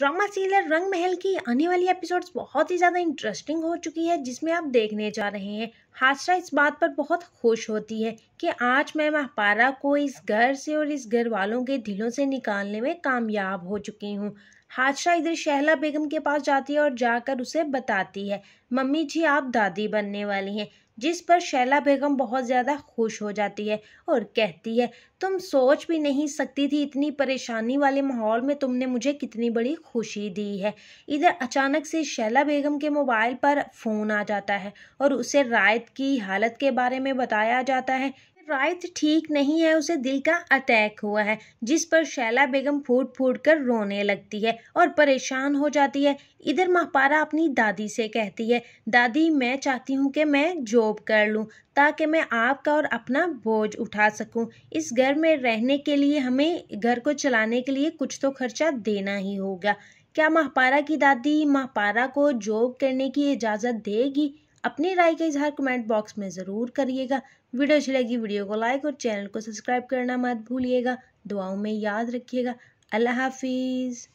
drama serial रंग महल की आने वाली एपिसोड्स बहुत ही ज़्यादा इंटरेस्टिंग हो चुकी है जिसमें आप देखने जा रहे हैं हादसा इस बात पर बहुत खुश होती है कि आज मैं महापारा को इस घर से और इस घर वालों के दिलों से निकालने में कामयाब हो चुकी हूँ हादसा इधर शहला बेगम के पास जाती है और जाकर उसे बताती है मम्मी जी आप दादी बनने वाली हैं जिस पर शैला बेगम बहुत ज़्यादा खुश हो जाती है और कहती है तुम सोच भी नहीं सकती थी इतनी परेशानी वाले माहौल में तुमने मुझे कितनी बड़ी खुशी दी है इधर अचानक से शैला बेगम के मोबाइल पर फ़ोन आ जाता है और उसे रायत की हालत के बारे में बताया जाता है प्रायत ठीक नहीं है उसे दिल का अटैक हुआ है जिस पर शैला बेगम फूट फूट कर रोने लगती है और परेशान हो जाती है इधर महापारा अपनी दादी से कहती है दादी मैं चाहती हूँ कि मैं जॉब कर लूँ ताकि मैं आपका और अपना बोझ उठा सकूँ इस घर में रहने के लिए हमें घर को चलाने के लिए कुछ तो खर्चा देना ही होगा क्या महापारा की दादी महापारा को जॉब करने की इजाज़त देगी अपनी राय का इजहार कमेंट बॉक्स में ज़रूर करिएगा वीडियो अच्छी लगी वीडियो को लाइक और चैनल को सब्सक्राइब करना मत भूलिएगा दुआओं में याद रखिएगा अल्लाह हाफिज़